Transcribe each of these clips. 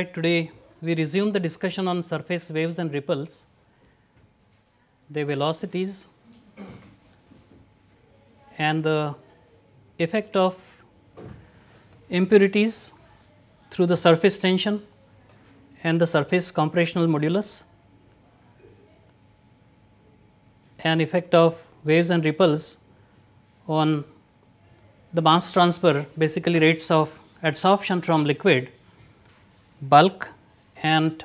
right, today we resume the discussion on surface waves and ripples, their velocities and the effect of impurities through the surface tension and the surface compressional modulus and effect of waves and ripples on the mass transfer basically rates of adsorption from liquid bulk and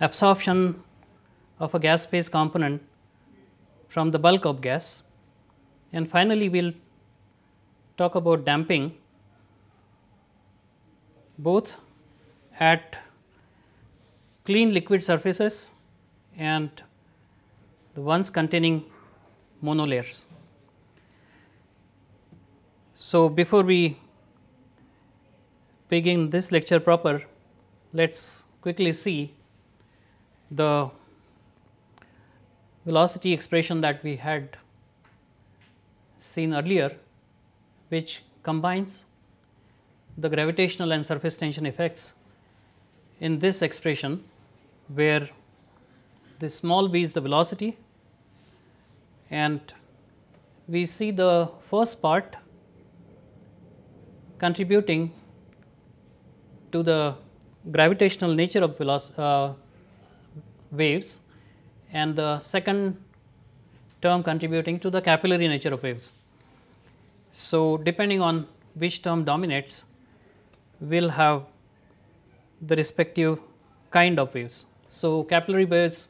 absorption of a gas phase component from the bulk of gas. And finally, we will talk about damping both at clean liquid surfaces and the ones containing monolayers. So, before we begin this lecture proper, let us quickly see the velocity expression that we had seen earlier which combines the gravitational and surface tension effects in this expression where the small b is the velocity and we see the first part contributing to the gravitational nature of uh, waves and the second term contributing to the capillary nature of waves. So, depending on which term dominates, we will have the respective kind of waves. So, capillary waves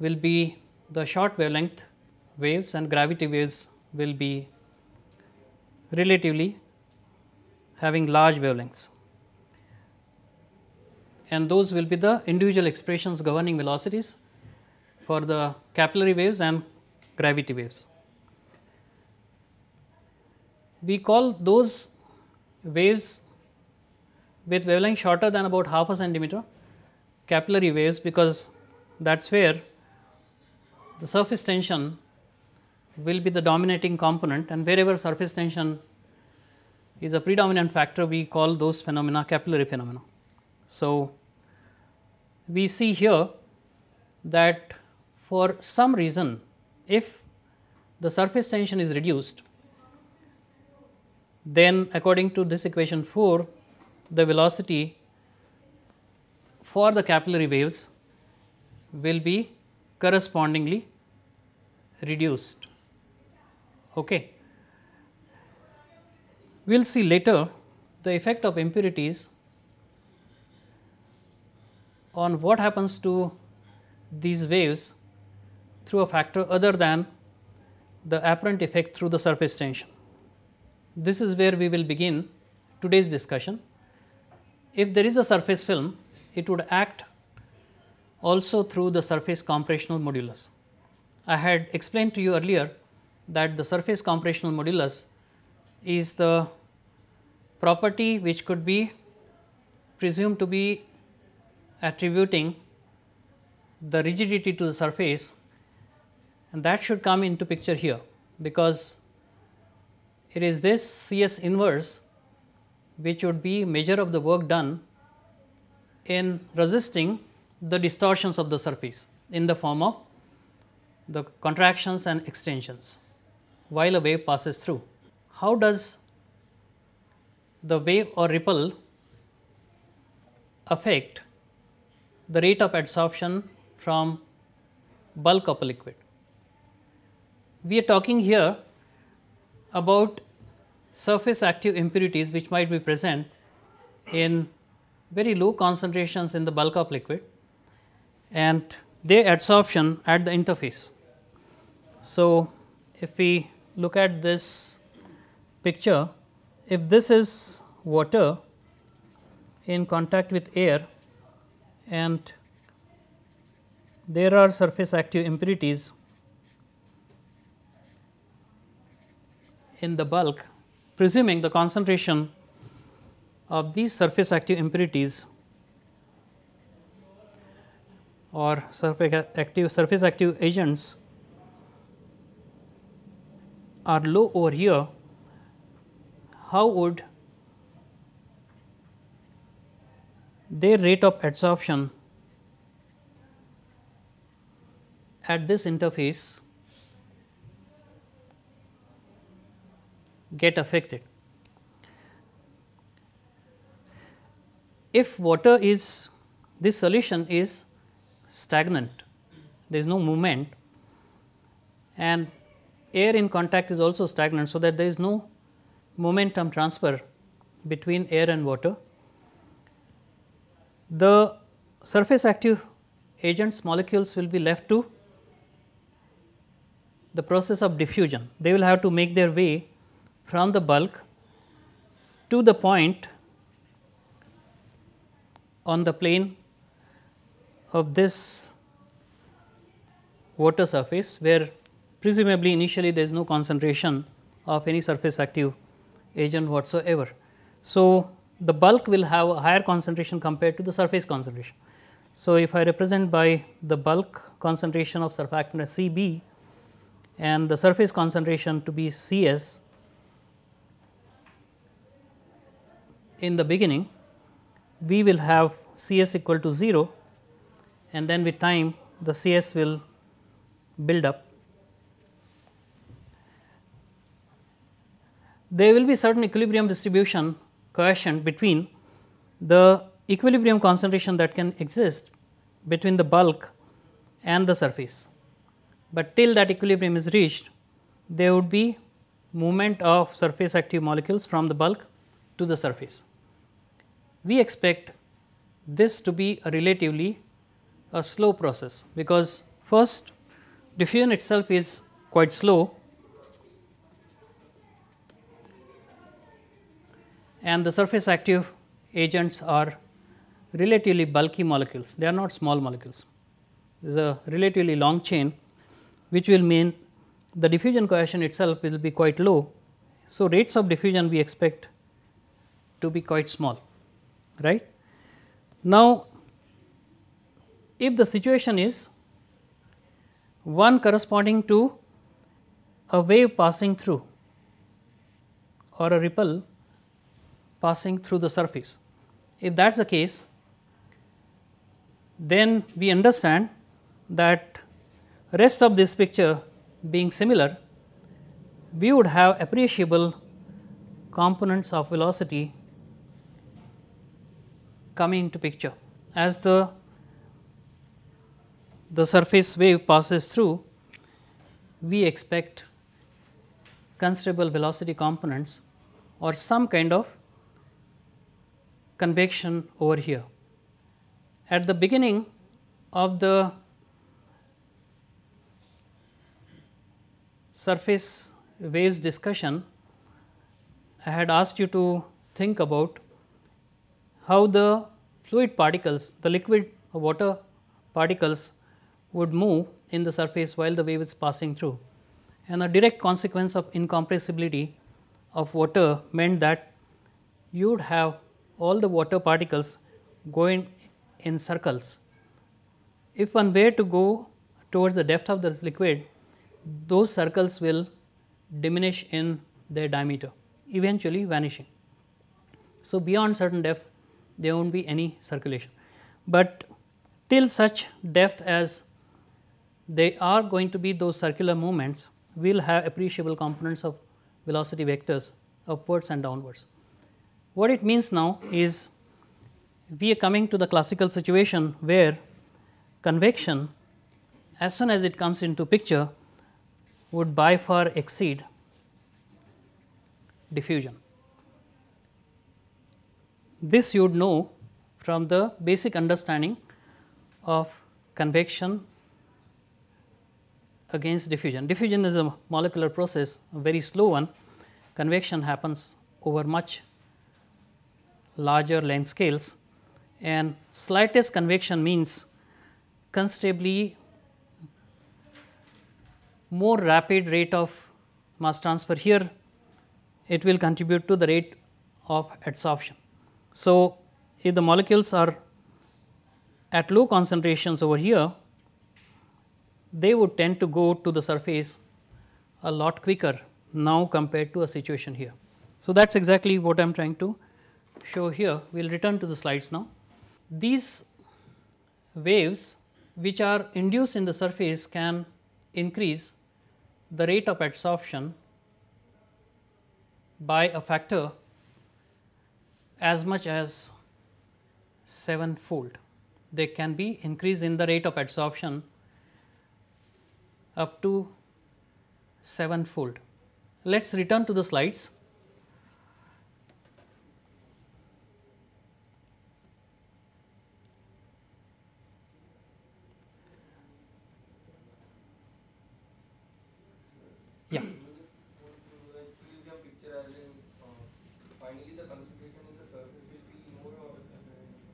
will be the short wavelength waves and gravity waves will be relatively having large wavelengths and those will be the individual expressions governing velocities for the capillary waves and gravity waves. We call those waves with wavelength shorter than about half a centimeter capillary waves because that is where the surface tension will be the dominating component and wherever surface tension is a predominant factor we call those phenomena capillary phenomena. So, we see here that for some reason if the surface tension is reduced, then according to this equation 4, the velocity for the capillary waves will be correspondingly reduced. Okay. We will see later the effect of impurities on what happens to these waves through a factor other than the apparent effect through the surface tension. This is where we will begin today's discussion. If there is a surface film, it would act also through the surface compressional modulus. I had explained to you earlier that the surface compressional modulus is the property which could be presumed to be attributing the rigidity to the surface and that should come into picture here because it is this C S inverse which would be measure of the work done in resisting the distortions of the surface in the form of the contractions and extensions while a wave passes through. How does the wave or ripple affect the rate of adsorption from bulk of a liquid. We are talking here about surface active impurities which might be present in very low concentrations in the bulk of liquid and their adsorption at the interface. So, if we look at this picture, if this is water in contact with air and there are surface active impurities in the bulk presuming the concentration of these surface active impurities or surface active surface active agents are low over here how would their rate of adsorption at this interface get affected. If water is this solution is stagnant, there is no movement and air in contact is also stagnant. So, that there is no momentum transfer between air and water the surface active agents molecules will be left to the process of diffusion. They will have to make their way from the bulk to the point on the plane of this water surface where presumably initially there is no concentration of any surface active agent whatsoever. So, the bulk will have a higher concentration compared to the surface concentration. So, if I represent by the bulk concentration of surfactant as Cb and the surface concentration to be Cs in the beginning, we will have Cs equal to 0 and then with time the Cs will build up. There will be certain equilibrium distribution coercion between the equilibrium concentration that can exist between the bulk and the surface. But till that equilibrium is reached, there would be movement of surface active molecules from the bulk to the surface. We expect this to be a relatively a slow process, because first diffusion itself is quite slow and the surface active agents are relatively bulky molecules, they are not small molecules. This is a relatively long chain which will mean the diffusion coefficient itself will be quite low. So, rates of diffusion we expect to be quite small right. Now, if the situation is one corresponding to a wave passing through or a ripple passing through the surface. If that is the case, then we understand that rest of this picture being similar, we would have appreciable components of velocity coming into picture. As the, the surface wave passes through, we expect considerable velocity components or some kind of convection over here. At the beginning of the surface waves discussion, I had asked you to think about how the fluid particles, the liquid water particles would move in the surface while the wave is passing through. And a direct consequence of incompressibility of water meant that you would have all the water particles go in, in circles. If one were to go towards the depth of the liquid, those circles will diminish in their diameter, eventually vanishing. So, beyond certain depth there will not be any circulation, but till such depth as they are going to be those circular movements, we will have appreciable components of velocity vectors upwards and downwards. What it means now is we are coming to the classical situation where convection as soon as it comes into picture would by far exceed diffusion. This you would know from the basic understanding of convection against diffusion. Diffusion is a molecular process, a very slow one. Convection happens over much larger length scales and slightest convection means considerably more rapid rate of mass transfer here it will contribute to the rate of adsorption. So, if the molecules are at low concentrations over here they would tend to go to the surface a lot quicker now compared to a situation here. So, that is exactly what I am trying to show here, we will return to the slides now. These waves which are induced in the surface can increase the rate of adsorption by a factor as much as 7 fold. There can be increase in the rate of adsorption up to 7 fold. Let us return to the slides.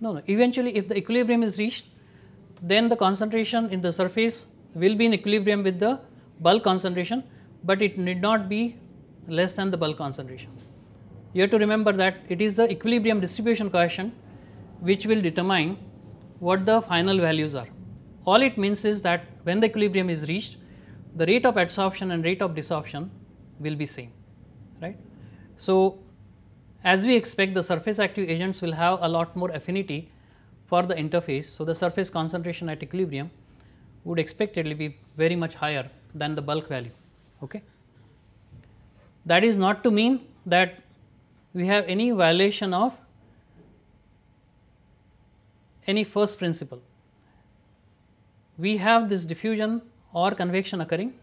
No, no. Eventually, if the equilibrium is reached, then the concentration in the surface will be in equilibrium with the bulk concentration, but it need not be less than the bulk concentration. You have to remember that it is the equilibrium distribution coefficient which will determine what the final values are. All it means is that when the equilibrium is reached, the rate of adsorption and rate of desorption will be same, right. So, as we expect the surface active agents will have a lot more affinity for the interface. So, the surface concentration at equilibrium would expectedly be very much higher than the bulk value. Okay. That is not to mean that we have any violation of any first principle. We have this diffusion or convection occurring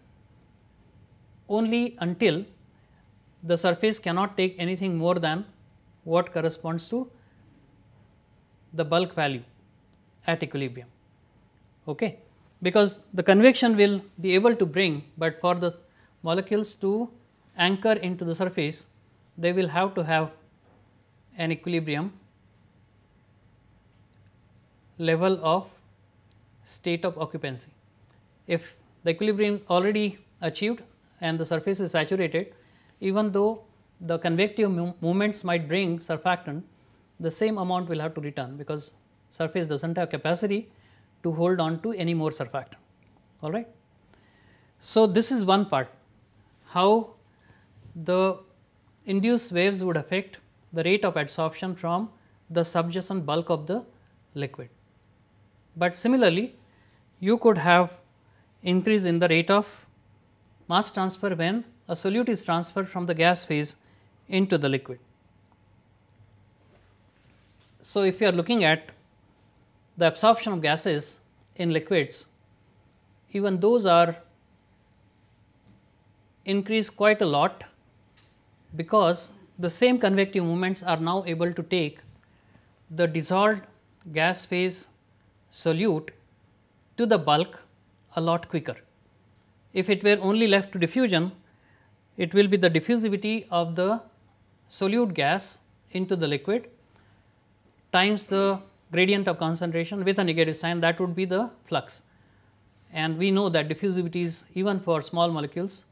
only until the surface cannot take anything more than what corresponds to the bulk value at equilibrium. Okay. Because the convection will be able to bring, but for the molecules to anchor into the surface, they will have to have an equilibrium level of state of occupancy. If the equilibrium already achieved and the surface is saturated, even though the convective movements might bring surfactant, the same amount will have to return because surface does not have capacity to hold on to any more surfactant, all right. So, this is one part how the induced waves would affect the rate of adsorption from the subjacent bulk of the liquid. But similarly, you could have increase in the rate of mass transfer when a solute is transferred from the gas phase into the liquid. So, if you are looking at the absorption of gases in liquids, even those are increased quite a lot because the same convective movements are now able to take the dissolved gas phase solute to the bulk a lot quicker. If it were only left to diffusion, it will be the diffusivity of the solute gas into the liquid times the gradient of concentration with a negative sign that would be the flux. And we know that diffusivities even for small molecules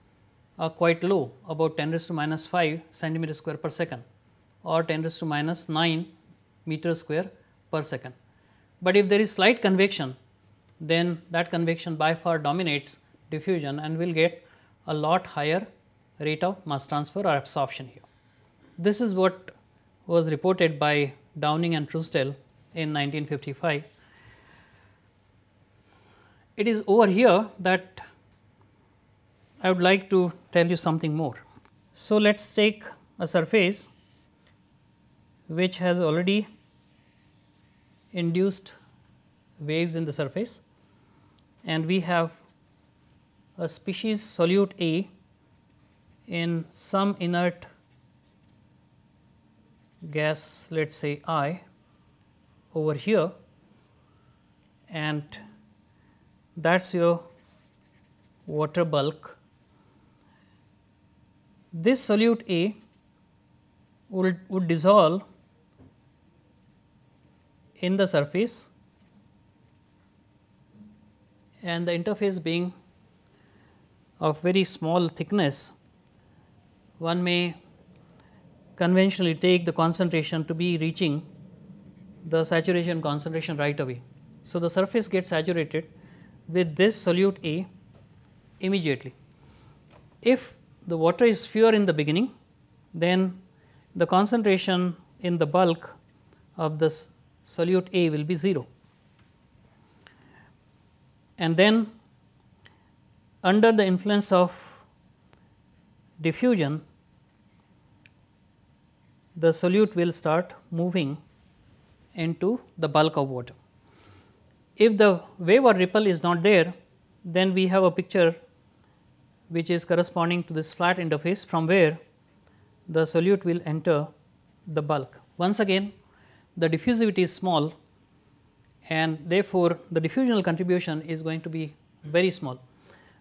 are quite low about 10 raised to minus 5 centimeter square per second or 10 raised to minus 9 meter square per second. But if there is slight convection then that convection by far dominates diffusion and will get a lot higher rate of mass transfer or absorption here. This is what was reported by Downing and Truesdell in 1955. It is over here that I would like to tell you something more. So, let us take a surface which has already induced waves in the surface and we have a species solute A in some inert gas let us say I over here and that is your water bulk. This solute A would, would dissolve in the surface and the interface being of very small thickness one may conventionally take the concentration to be reaching the saturation concentration right away. So, the surface gets saturated with this solute A immediately. If the water is fewer in the beginning, then the concentration in the bulk of this solute A will be 0. And then under the influence of diffusion, the solute will start moving into the bulk of water. If the wave or ripple is not there, then we have a picture which is corresponding to this flat interface from where the solute will enter the bulk. Once again the diffusivity is small and therefore, the diffusional contribution is going to be very small.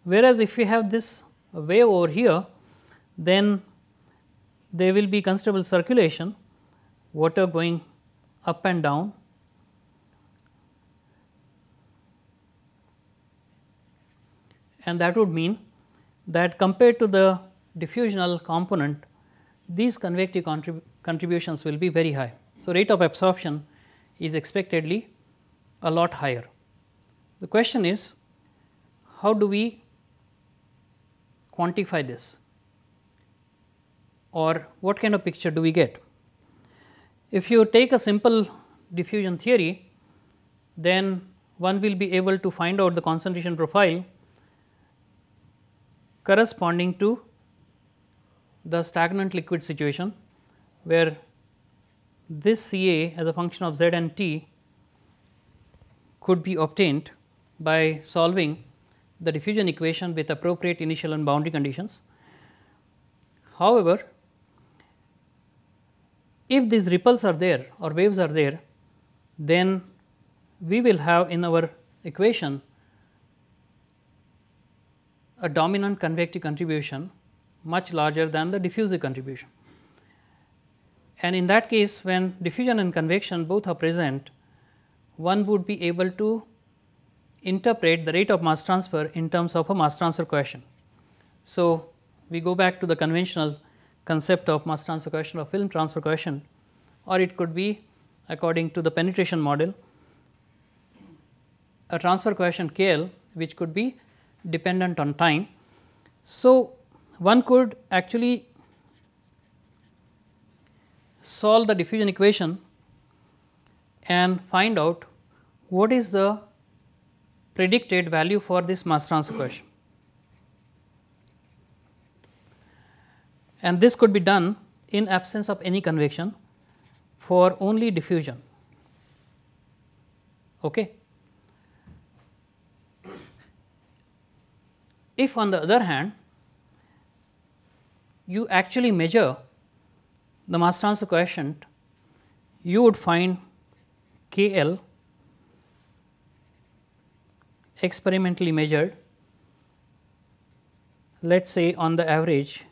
Whereas, if we have this wave over here, then there will be considerable circulation, water going up and down. And that would mean that compared to the diffusional component, these convective contrib contributions will be very high. So, rate of absorption is expectedly a lot higher. The question is how do we quantify this? or what kind of picture do we get? If you take a simple diffusion theory, then one will be able to find out the concentration profile corresponding to the stagnant liquid situation where this Ca as a function of z and t could be obtained by solving the diffusion equation with appropriate initial and boundary conditions. However, if these ripples are there or waves are there, then we will have in our equation a dominant convective contribution much larger than the diffusive contribution. And in that case when diffusion and convection both are present, one would be able to interpret the rate of mass transfer in terms of a mass transfer equation. So, we go back to the conventional concept of mass transfer coefficient or film transfer coefficient or it could be according to the penetration model a transfer coefficient KL which could be dependent on time. So, one could actually solve the diffusion equation and find out what is the predicted value for this mass transfer coefficient. and this could be done in absence of any convection for only diffusion. Okay. If on the other hand you actually measure the mass transfer coefficient, you would find K L experimentally measured let us say on the average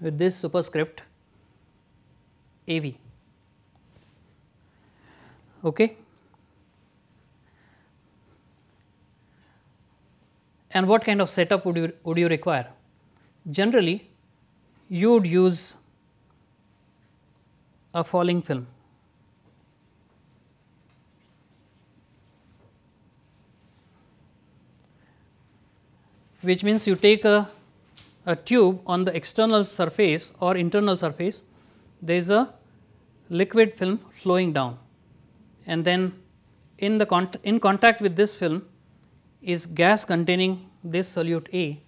with this superscript AV. Okay. And what kind of setup would you, would you require? Generally, you would use a falling film. which means you take a a tube on the external surface or internal surface, there is a liquid film flowing down and then in the in contact with this film is gas containing this solute A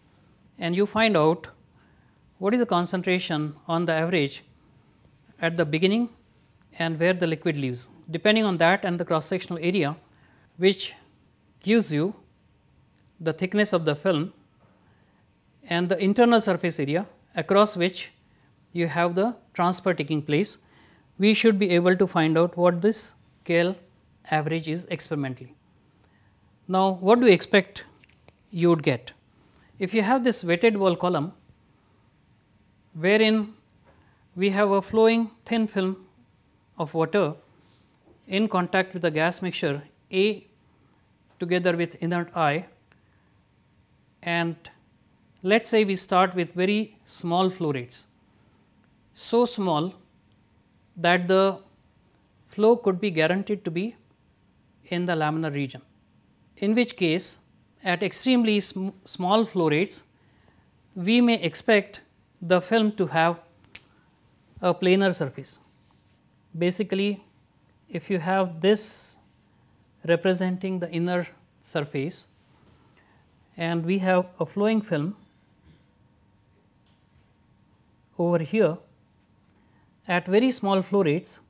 and you find out what is the concentration on the average at the beginning and where the liquid leaves depending on that and the cross sectional area which gives you the thickness of the film and the internal surface area across which you have the transfer taking place, we should be able to find out what this KL average is experimentally. Now, what do you expect you would get? If you have this weighted wall column, wherein we have a flowing thin film of water in contact with the gas mixture A together with inert I and let us say we start with very small flow rates, so small that the flow could be guaranteed to be in the laminar region, in which case at extremely sm small flow rates, we may expect the film to have a planar surface. Basically, if you have this representing the inner surface and we have a flowing film over here at very small flow rates,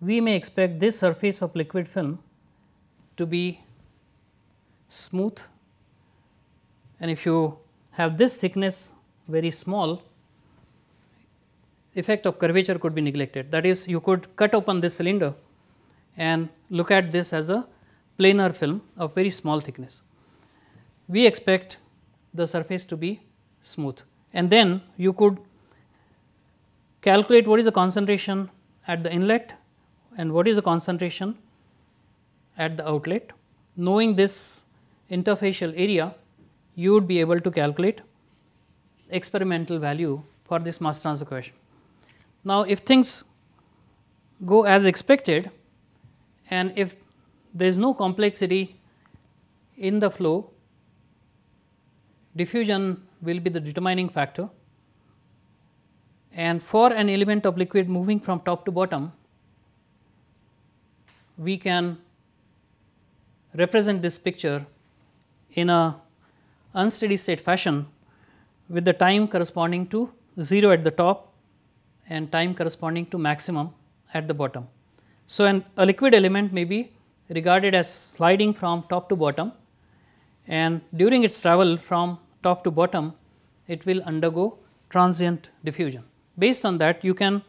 we may expect this surface of liquid film to be smooth and if you have this thickness very small, effect of curvature could be neglected. That is you could cut open this cylinder and look at this as a planar film of very small thickness. We expect the surface to be smooth and then you could calculate what is the concentration at the inlet and what is the concentration at the outlet. Knowing this interfacial area, you would be able to calculate experimental value for this mass transfer equation. Now, if things go as expected and if there is no complexity in the flow, diffusion will be the determining factor. And for an element of liquid moving from top to bottom, we can represent this picture in a unsteady state fashion with the time corresponding to 0 at the top and time corresponding to maximum at the bottom. So, an, a liquid element may be regarded as sliding from top to bottom and during its travel from top to bottom it will undergo transient diffusion. Based on that you can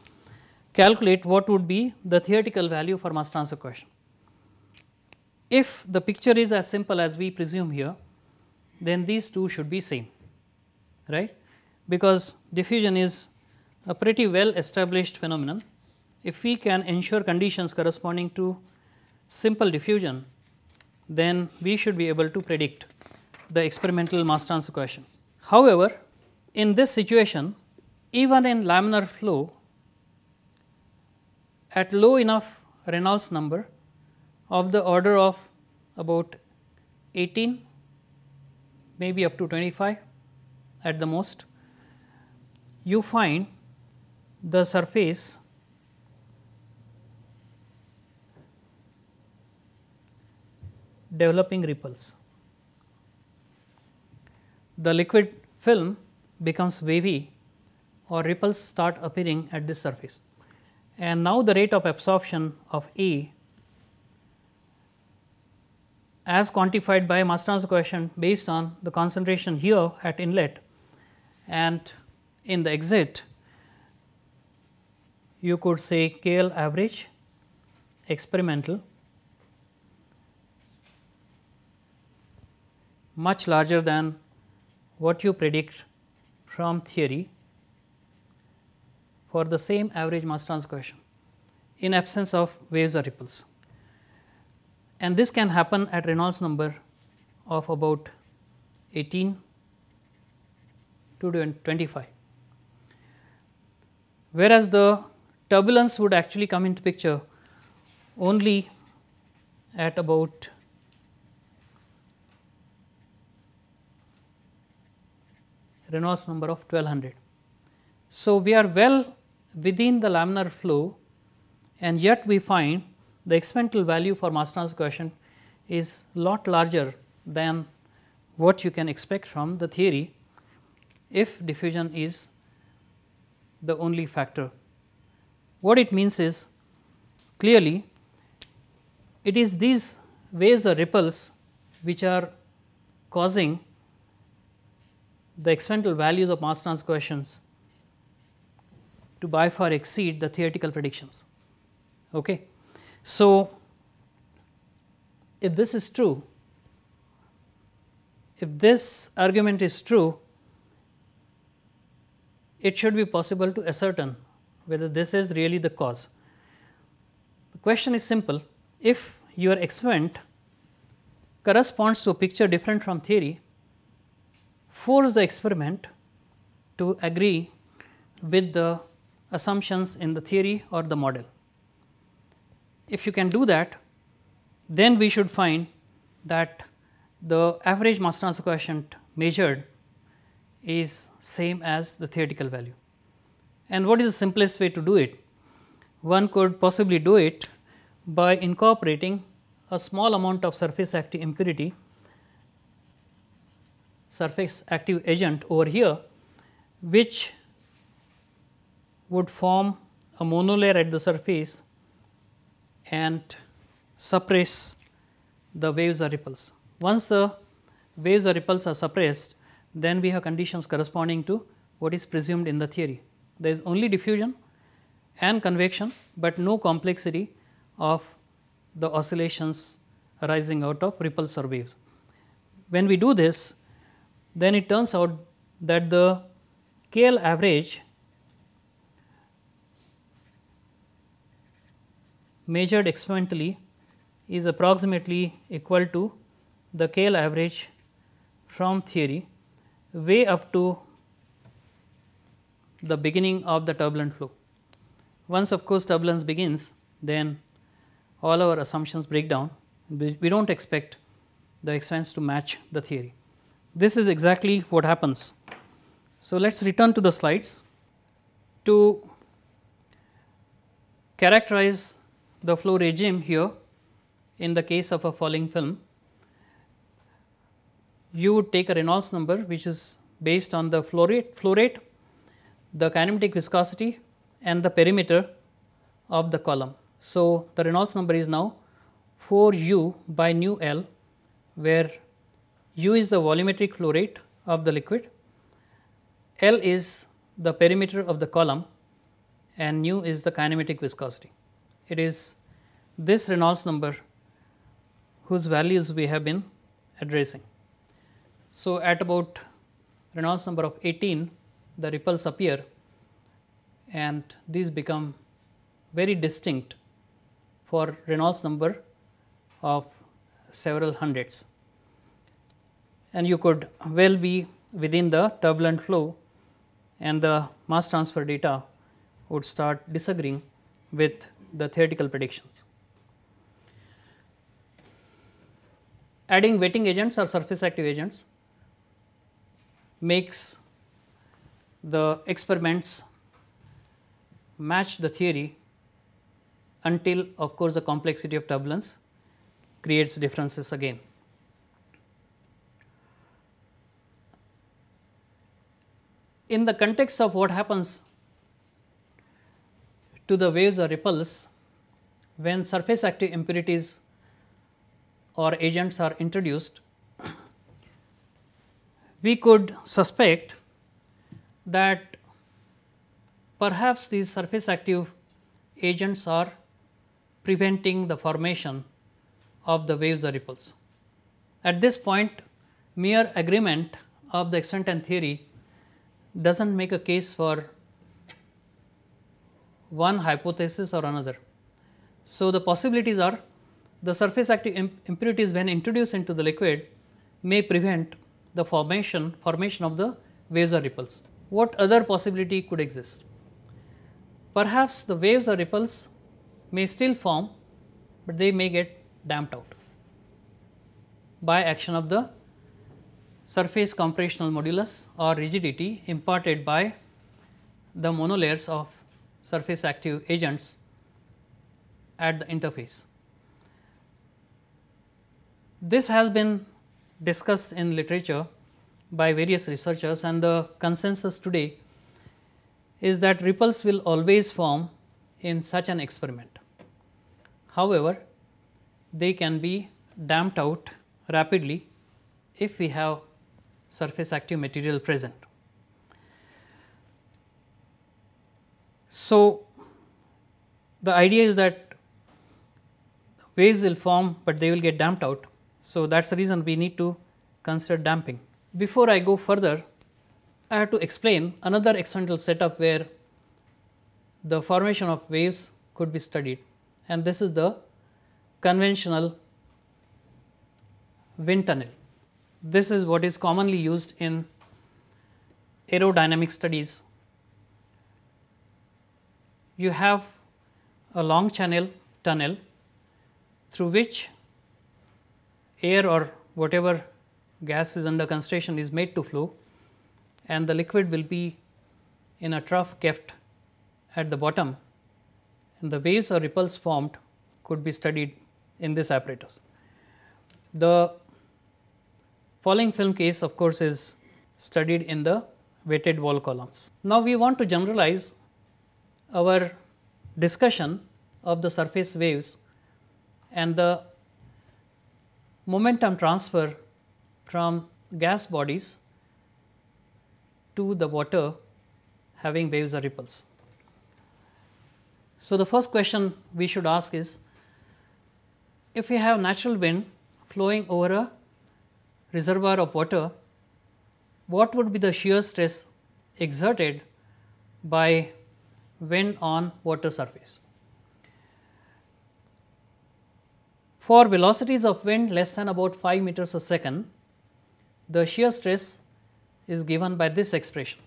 calculate what would be the theoretical value for mass transfer question. If the picture is as simple as we presume here, then these two should be same, right? Because diffusion is a pretty well established phenomenon. If we can ensure conditions corresponding to simple diffusion, then we should be able to predict the experimental mass transfer question. However, in this situation, even in laminar flow, at low enough Reynolds number of the order of about 18, maybe up to 25 at the most, you find the surface developing ripples. The liquid film becomes wavy or ripples start appearing at this surface. And now the rate of absorption of A as quantified by mass transfer coefficient based on the concentration here at inlet and in the exit you could say KL average experimental much larger than what you predict from theory for the same average mass transfer cohesion in absence of waves or ripples. And this can happen at Reynolds number of about 18 to 25. Whereas, the turbulence would actually come into picture only at about Reynolds number of 1200. So, we are well within the laminar flow and yet we find the experimental value for mass transfer coefficient is lot larger than what you can expect from the theory if diffusion is the only factor. What it means is clearly it is these waves or ripples which are causing the experimental values of mass transfer coefficients to by far exceed the theoretical predictions. Okay. So, if this is true, if this argument is true, it should be possible to ascertain whether this is really the cause. The question is simple, if your experiment corresponds to a picture different from theory, force the experiment to agree with the assumptions in the theory or the model. If you can do that, then we should find that the average mass transfer coefficient measured is same as the theoretical value. And what is the simplest way to do it? One could possibly do it by incorporating a small amount of surface active impurity, surface active agent over here, which would form a monolayer at the surface and suppress the waves or ripples. Once the waves or ripples are suppressed, then we have conditions corresponding to what is presumed in the theory. There is only diffusion and convection, but no complexity of the oscillations arising out of ripples or waves. When we do this, then it turns out that the KL average measured experimentally is approximately equal to the Kale average from theory way up to the beginning of the turbulent flow. Once of course, turbulence begins then all our assumptions break down we do not expect the expense to match the theory. This is exactly what happens. So, let us return to the slides to characterize the flow regime here in the case of a falling film, you would take a Reynolds number which is based on the flow rate, flow rate the kinematic viscosity and the perimeter of the column. So, the Reynolds number is now 4 u by nu L where u is the volumetric flow rate of the liquid, L is the perimeter of the column and nu is the kinematic viscosity. It is this Reynolds number whose values we have been addressing. So, at about Reynolds number of 18, the ripples appear and these become very distinct for Reynolds number of several hundreds. And you could well be within the turbulent flow and the mass transfer data would start disagreeing with the theoretical predictions. Adding wetting agents or surface active agents makes the experiments match the theory until of course, the complexity of turbulence creates differences again. In the context of what happens to the waves or ripples when surface active impurities or agents are introduced, we could suspect that perhaps these surface active agents are preventing the formation of the waves or ripples. At this point, mere agreement of the extent and theory does not make a case for one hypothesis or another. So, the possibilities are the surface active impurities when introduced into the liquid may prevent the formation formation of the waves or ripples. What other possibility could exist? Perhaps the waves or ripples may still form, but they may get damped out by action of the surface compressional modulus or rigidity imparted by the monolayers of surface active agents at the interface. This has been discussed in literature by various researchers and the consensus today is that ripples will always form in such an experiment. However, they can be damped out rapidly if we have surface active material present. So, the idea is that waves will form, but they will get damped out. So, that is the reason we need to consider damping. Before I go further, I have to explain another experimental setup where the formation of waves could be studied and this is the conventional wind tunnel. This is what is commonly used in aerodynamic studies you have a long channel tunnel through which air or whatever gas is under concentration is made to flow and the liquid will be in a trough kept at the bottom and the waves or ripples formed could be studied in this apparatus. The falling film case of course is studied in the weighted wall columns. Now, we want to generalize our discussion of the surface waves and the momentum transfer from gas bodies to the water having waves or ripples. So, the first question we should ask is if we have natural wind flowing over a reservoir of water, what would be the shear stress exerted by when on water surface. For velocities of wind less than about 5 meters a second, the shear stress is given by this expression,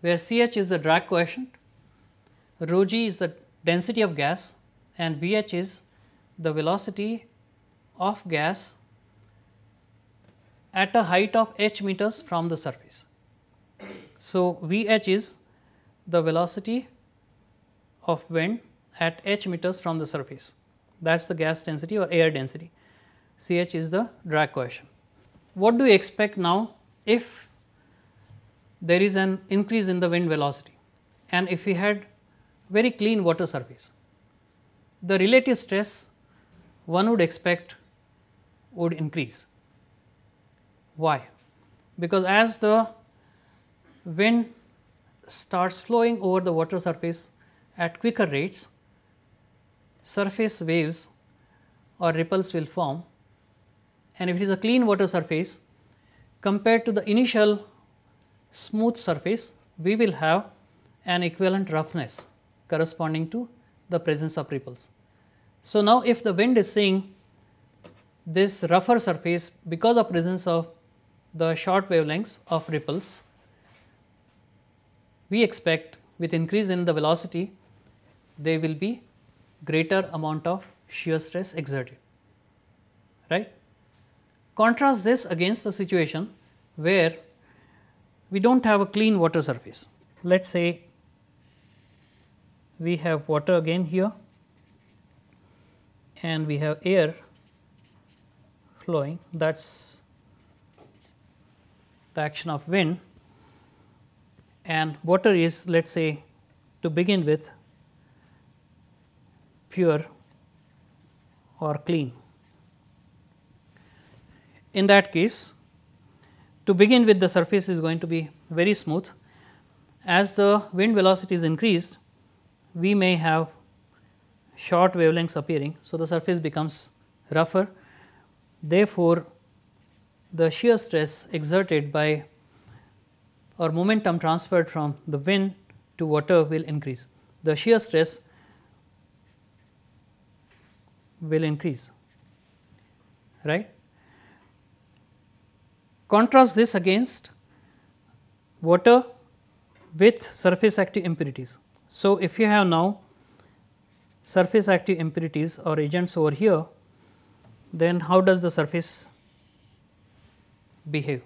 where Ch is the drag coefficient, rho g is the density of gas and Bh is the velocity of gas at a height of h meters from the surface. So, Vh is the velocity of wind at h meters from the surface. That is the gas density or air density. Ch is the drag coefficient. What do we expect now if there is an increase in the wind velocity and if we had very clean water surface? The relative stress one would expect would increase. Why? Because as the wind starts flowing over the water surface, at quicker rates, surface waves or ripples will form and if it is a clean water surface compared to the initial smooth surface, we will have an equivalent roughness corresponding to the presence of ripples. So, now if the wind is seeing this rougher surface because of presence of the short wavelengths of ripples, we expect with increase in the velocity there will be greater amount of shear stress exerted, right. Contrast this against the situation where we do not have a clean water surface. Let us say we have water again here and we have air flowing that is the action of wind and water is let us say to begin with pure or clean. In that case, to begin with the surface is going to be very smooth. As the wind velocity is increased, we may have short wavelengths appearing. So, the surface becomes rougher. Therefore, the shear stress exerted by or momentum transferred from the wind to water will increase. The shear stress will increase right. Contrast this against water with surface active impurities. So, if you have now surface active impurities or agents over here, then how does the surface behave?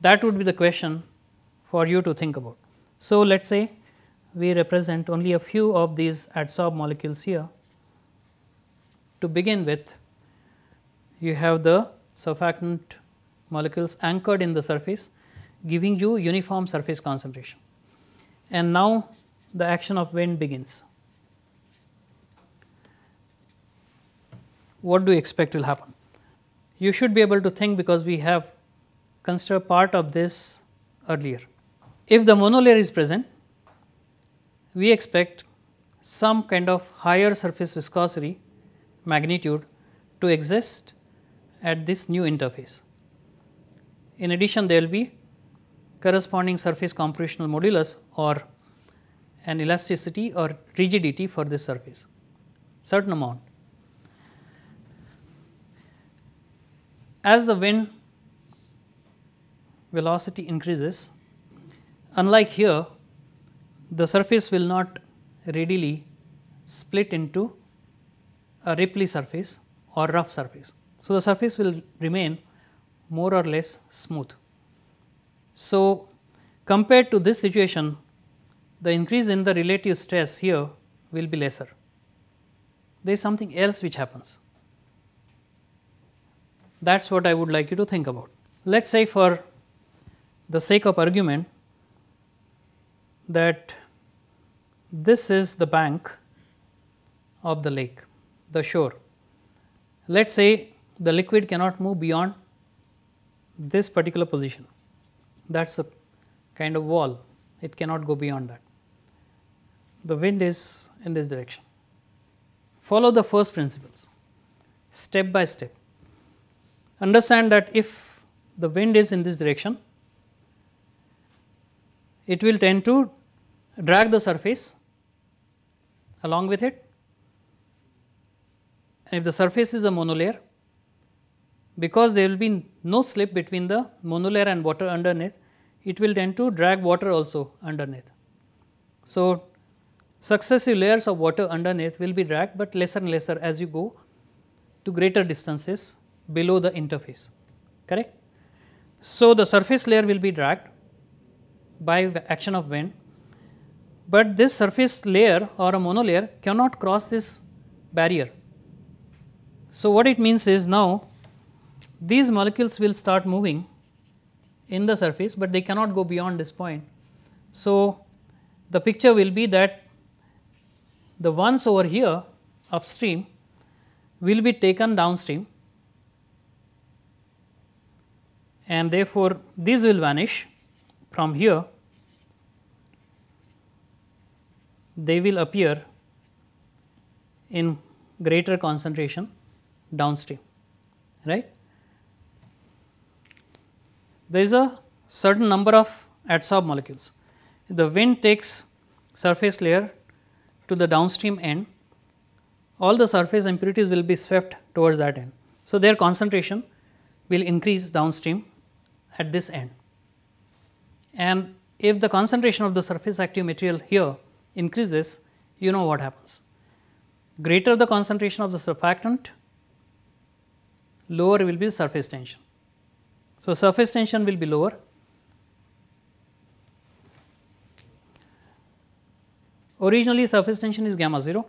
That would be the question for you to think about. So, let us say we represent only a few of these adsorb molecules here to begin with you have the surfactant molecules anchored in the surface giving you uniform surface concentration. And now the action of wind begins. What do you expect will happen? You should be able to think because we have considered part of this earlier. If the monolayer is present, we expect some kind of higher surface viscosity magnitude to exist at this new interface. In addition, there will be corresponding surface compressional modulus or an elasticity or rigidity for this surface, certain amount. As the wind velocity increases, unlike here, the surface will not readily split into a ripply surface or rough surface. So, the surface will remain more or less smooth. So, compared to this situation, the increase in the relative stress here will be lesser. There is something else which happens. That is what I would like you to think about. Let us say for the sake of argument that this is the bank of the lake the shore. Let us say the liquid cannot move beyond this particular position that is a kind of wall it cannot go beyond that. The wind is in this direction. Follow the first principles step by step. Understand that if the wind is in this direction it will tend to drag the surface along with it and if the surface is a monolayer, because there will be no slip between the monolayer and water underneath, it will tend to drag water also underneath. So, successive layers of water underneath will be dragged, but lesser and lesser as you go to greater distances below the interface, correct. So, the surface layer will be dragged by action of wind, but this surface layer or a monolayer cannot cross this barrier so, what it means is now these molecules will start moving in the surface, but they cannot go beyond this point. So, the picture will be that the ones over here upstream will be taken downstream and therefore, these will vanish from here they will appear in greater concentration downstream right. There is a certain number of adsorb molecules. The wind takes surface layer to the downstream end, all the surface impurities will be swept towards that end. So, their concentration will increase downstream at this end. And if the concentration of the surface active material here increases, you know what happens. Greater the concentration of the surfactant, lower will be surface tension. So, surface tension will be lower. Originally surface tension is gamma 0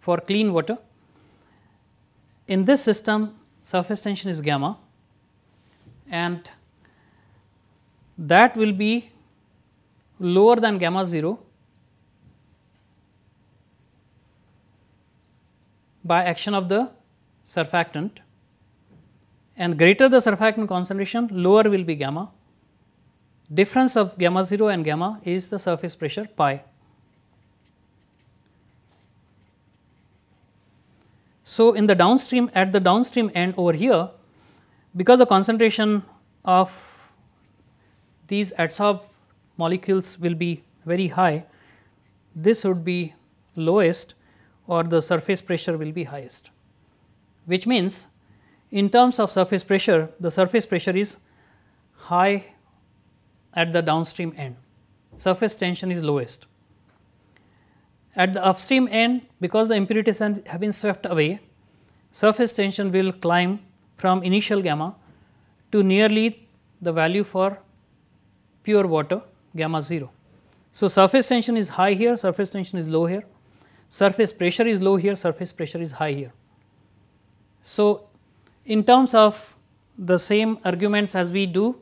for clean water. In this system surface tension is gamma and that will be lower than gamma 0 by action of the surfactant and greater the surfactant concentration lower will be gamma. Difference of gamma 0 and gamma is the surface pressure pi. So, in the downstream at the downstream end over here because the concentration of these adsorb molecules will be very high this would be lowest or the surface pressure will be highest which means in terms of surface pressure, the surface pressure is high at the downstream end, surface tension is lowest. At the upstream end, because the impurities have been swept away, surface tension will climb from initial gamma to nearly the value for pure water gamma 0. So, surface tension is high here, surface tension is low here, surface pressure is low here, surface pressure is high here. So, in terms of the same arguments as we do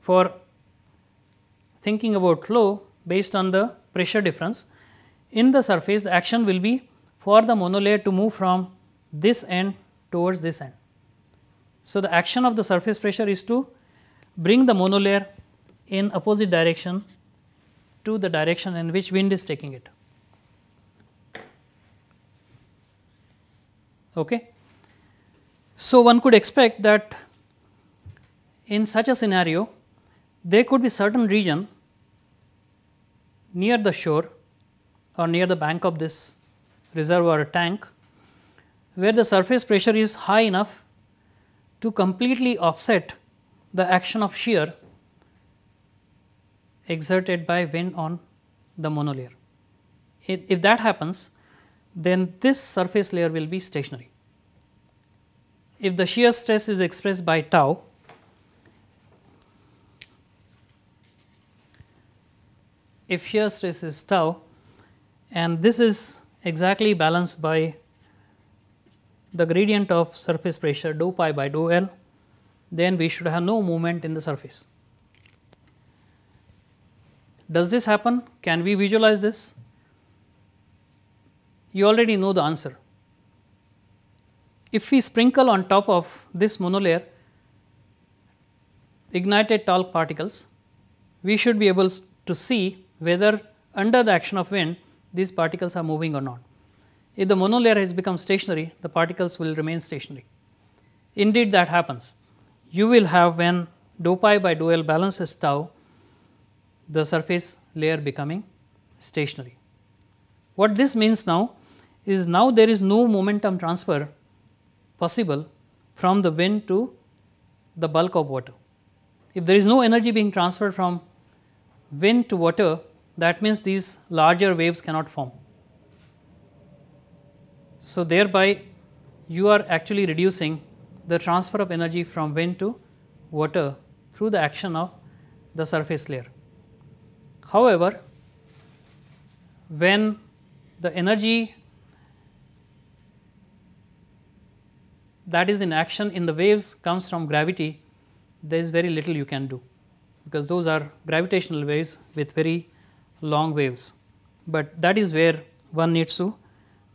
for thinking about flow based on the pressure difference. In the surface the action will be for the monolayer to move from this end towards this end. So, the action of the surface pressure is to bring the monolayer in opposite direction to the direction in which wind is taking it. Okay. So, one could expect that in such a scenario there could be certain region near the shore or near the bank of this reservoir tank where the surface pressure is high enough to completely offset the action of shear exerted by wind on the monolayer. If, if that happens, then this surface layer will be stationary if the shear stress is expressed by tau, if shear stress is tau and this is exactly balanced by the gradient of surface pressure dou pi by dou L, then we should have no movement in the surface. Does this happen? Can we visualize this? You already know the answer if we sprinkle on top of this monolayer ignited talc particles, we should be able to see whether under the action of wind these particles are moving or not. If the monolayer has become stationary, the particles will remain stationary. Indeed that happens. You will have when dou pi by dou L balances tau, the surface layer becoming stationary. What this means now is now there is no momentum transfer possible from the wind to the bulk of water. If there is no energy being transferred from wind to water, that means these larger waves cannot form. So, thereby you are actually reducing the transfer of energy from wind to water through the action of the surface layer. However, when the energy that is in action in the waves comes from gravity, there is very little you can do because those are gravitational waves with very long waves. But that is where one needs to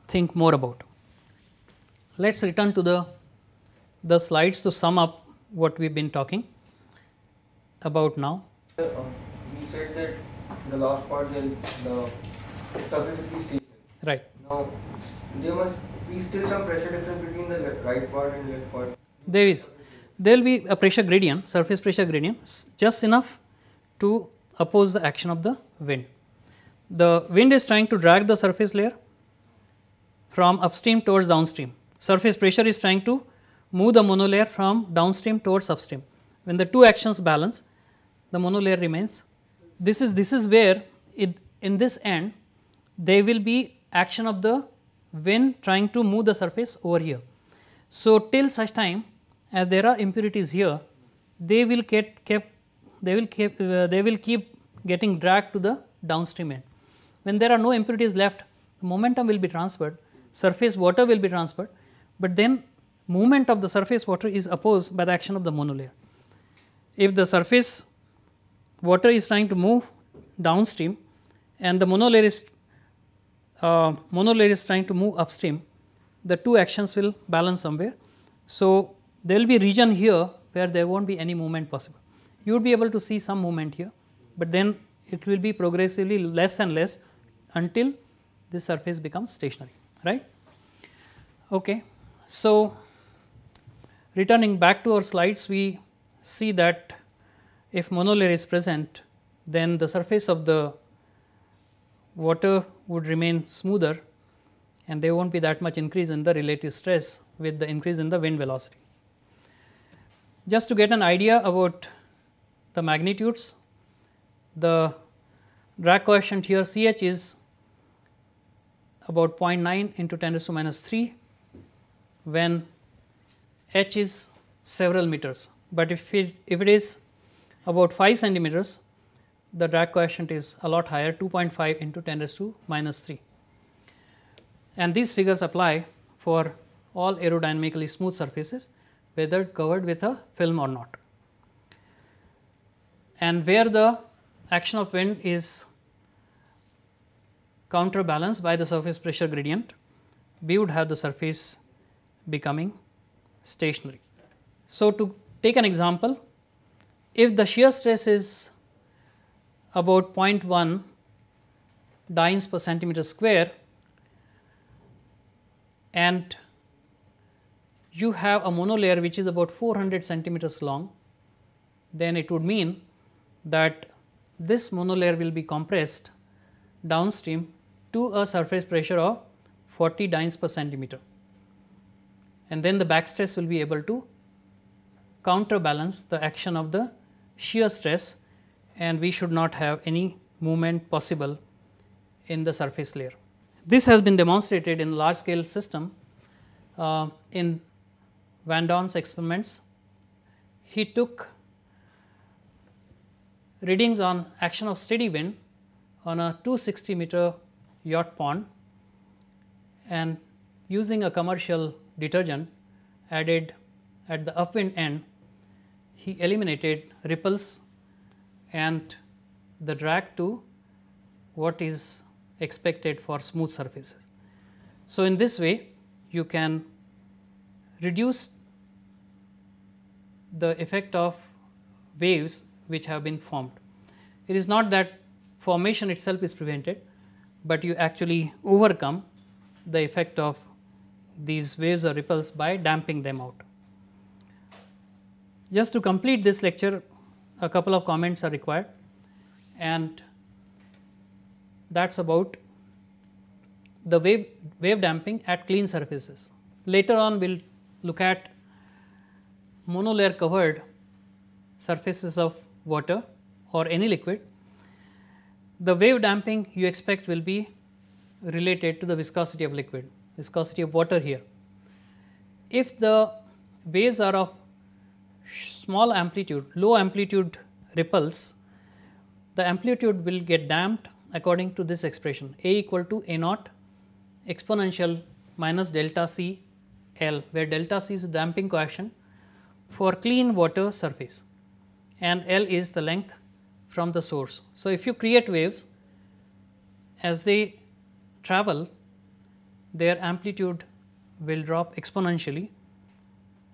think more about. Let us return to the, the slides to sum up what we have been talking about now. we said that the last part the, the surface of the stable. Right. Now, there must be still some pressure difference between the right part and left part. There is. There will be a pressure gradient, surface pressure gradient, just enough to oppose the action of the wind. The wind is trying to drag the surface layer from upstream towards downstream. Surface pressure is trying to move the monolayer from downstream towards upstream. When the two actions balance, the monolayer remains. This is this is where it, in this end there will be action of the when trying to move the surface over here. So, till such time as there are impurities here, they will get kept, they will keep, uh, they will keep getting dragged to the downstream end. When there are no impurities left, momentum will be transferred, surface water will be transferred, but then movement of the surface water is opposed by the action of the monolayer. If the surface water is trying to move downstream and the monolayer is uh, monolayer is trying to move upstream, the two actions will balance somewhere. So, there will be region here where there will not be any movement possible. You would be able to see some movement here, but then it will be progressively less and less until this surface becomes stationary, right. Okay. So, returning back to our slides, we see that if monolayer is present, then the surface of the water would remain smoother and there will not be that much increase in the relative stress with the increase in the wind velocity. Just to get an idea about the magnitudes, the drag coefficient here Ch is about 0.9 into 10 raised to minus 3 when h is several meters, but if it, if it is about 5 centimeters the drag coefficient is a lot higher 2.5 into 10 raised to minus 3. And these figures apply for all aerodynamically smooth surfaces whether covered with a film or not. And where the action of wind is counterbalanced by the surface pressure gradient, we would have the surface becoming stationary. So, to take an example, if the shear stress is about 0.1 dynes per centimeter square and you have a monolayer which is about 400 centimeters long, then it would mean that this monolayer will be compressed downstream to a surface pressure of 40 dynes per centimeter and then the back stress will be able to counterbalance the action of the shear stress and we should not have any movement possible in the surface layer. This has been demonstrated in large scale system uh, in Van Don's experiments. He took readings on action of steady wind on a 260 meter yacht pond and using a commercial detergent added at the upwind end, he eliminated ripples and the drag to what is expected for smooth surfaces. So, in this way you can reduce the effect of waves which have been formed. It is not that formation itself is prevented, but you actually overcome the effect of these waves or ripples by damping them out. Just to complete this lecture, a couple of comments are required and that is about the wave, wave damping at clean surfaces. Later on we will look at monolayer covered surfaces of water or any liquid. The wave damping you expect will be related to the viscosity of liquid, viscosity of water here. If the waves are of small amplitude, low amplitude ripples, the amplitude will get damped according to this expression A equal to A naught exponential minus delta C L, where delta C is damping coefficient for clean water surface and L is the length from the source. So, if you create waves as they travel their amplitude will drop exponentially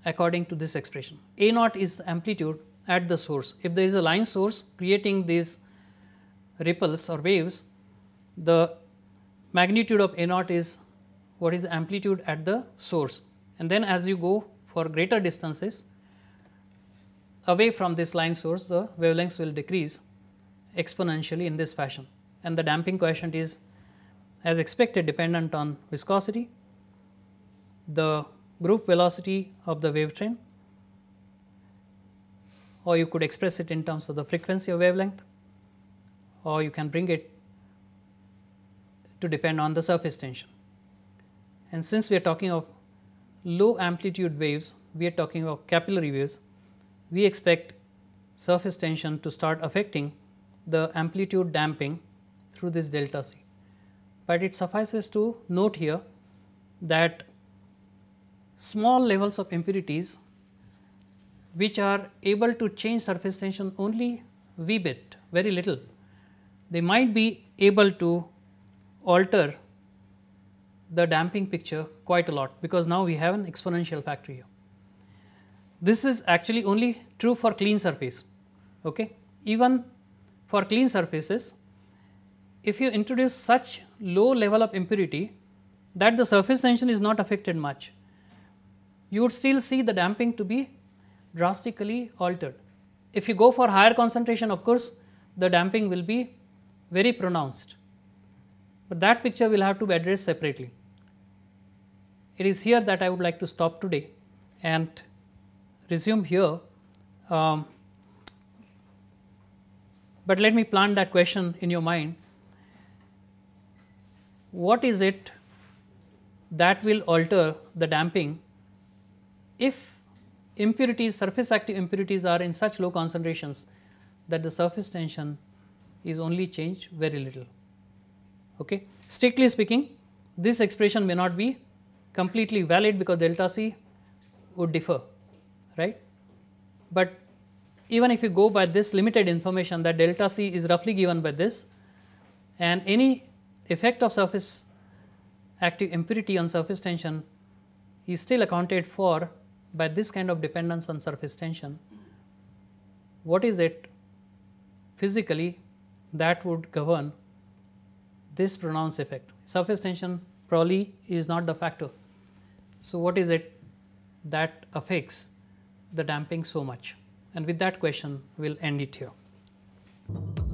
according to this expression. A naught is the amplitude at the source. If there is a line source creating these ripples or waves, the magnitude of A naught is what is the amplitude at the source. And then as you go for greater distances away from this line source, the wavelengths will decrease exponentially in this fashion. And the damping coefficient is as expected dependent on viscosity, the group velocity of the wave train or you could express it in terms of the frequency of wavelength or you can bring it to depend on the surface tension. And since we are talking of low amplitude waves, we are talking of capillary waves, we expect surface tension to start affecting the amplitude damping through this delta c. But it suffices to note here that small levels of impurities which are able to change surface tension only wee bit, very little. They might be able to alter the damping picture quite a lot because now we have an exponential factor here. This is actually only true for clean surface. Okay? Even for clean surfaces, if you introduce such low level of impurity that the surface tension is not affected much, you would still see the damping to be drastically altered. If you go for higher concentration of course, the damping will be very pronounced, but that picture will have to be addressed separately. It is here that I would like to stop today and resume here. Um, but let me plant that question in your mind. What is it that will alter the damping if impurities, surface active impurities are in such low concentrations that the surface tension is only changed very little. Okay. Strictly speaking, this expression may not be completely valid because delta c would differ, right. But even if you go by this limited information that delta c is roughly given by this and any effect of surface active impurity on surface tension is still accounted for by this kind of dependence on surface tension, what is it physically that would govern this pronounced effect? Surface tension probably is not the factor. So, what is it that affects the damping so much? And with that question, we will end it here.